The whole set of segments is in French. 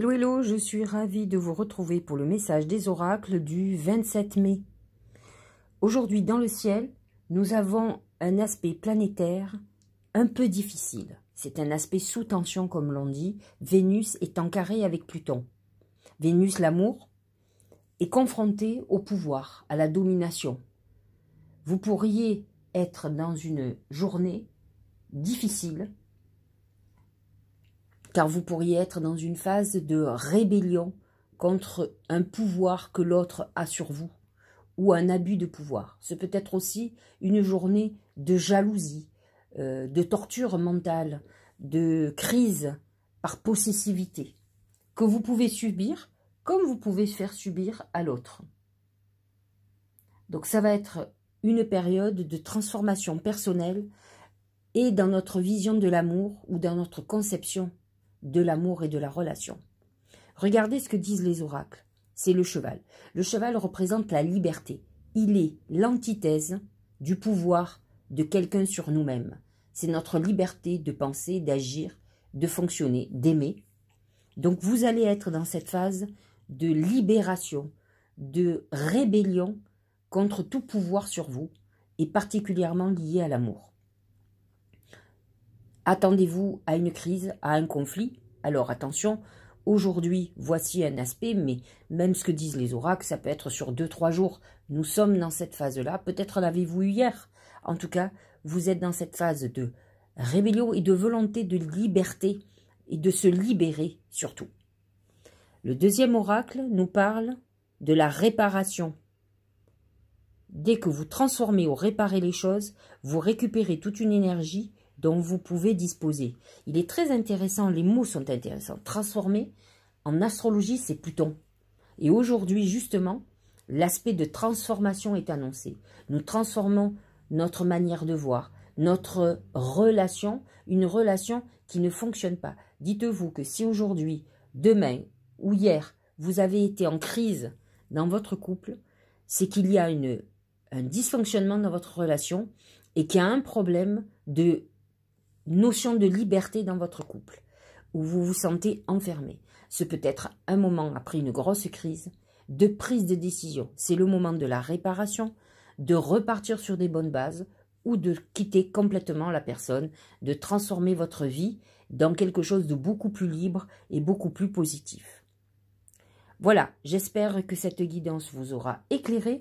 Hello, hello, je suis ravie de vous retrouver pour le message des oracles du 27 mai. Aujourd'hui dans le ciel, nous avons un aspect planétaire un peu difficile. C'est un aspect sous tension comme l'on dit, Vénus est en carré avec Pluton. Vénus, l'amour, est confrontée au pouvoir, à la domination. Vous pourriez être dans une journée difficile car vous pourriez être dans une phase de rébellion contre un pouvoir que l'autre a sur vous, ou un abus de pouvoir. Ce peut-être aussi une journée de jalousie, euh, de torture mentale, de crise par possessivité, que vous pouvez subir comme vous pouvez faire subir à l'autre. Donc ça va être une période de transformation personnelle et dans notre vision de l'amour ou dans notre conception de l'amour et de la relation. Regardez ce que disent les oracles. C'est le cheval. Le cheval représente la liberté. Il est l'antithèse du pouvoir de quelqu'un sur nous-mêmes. C'est notre liberté de penser, d'agir, de fonctionner, d'aimer. Donc vous allez être dans cette phase de libération, de rébellion contre tout pouvoir sur vous, et particulièrement lié à l'amour. Attendez-vous à une crise, à un conflit Alors attention, aujourd'hui, voici un aspect, mais même ce que disent les oracles, ça peut être sur deux, trois jours. Nous sommes dans cette phase-là, peut-être l'avez-vous eu hier. En tout cas, vous êtes dans cette phase de rébellion et de volonté de liberté et de se libérer surtout. Le deuxième oracle nous parle de la réparation. Dès que vous transformez ou réparez les choses, vous récupérez toute une énergie dont vous pouvez disposer. Il est très intéressant, les mots sont intéressants. Transformer, en astrologie, c'est Pluton. Et aujourd'hui, justement, l'aspect de transformation est annoncé. Nous transformons notre manière de voir, notre relation, une relation qui ne fonctionne pas. Dites-vous que si aujourd'hui, demain ou hier, vous avez été en crise dans votre couple, c'est qu'il y a une, un dysfonctionnement dans votre relation et qu'il y a un problème de notion de liberté dans votre couple, où vous vous sentez enfermé. Ce peut être un moment après une grosse crise, de prise de décision. C'est le moment de la réparation, de repartir sur des bonnes bases ou de quitter complètement la personne, de transformer votre vie dans quelque chose de beaucoup plus libre et beaucoup plus positif. Voilà, j'espère que cette guidance vous aura éclairé.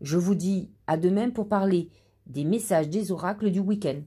Je vous dis à demain pour parler des messages des oracles du week-end.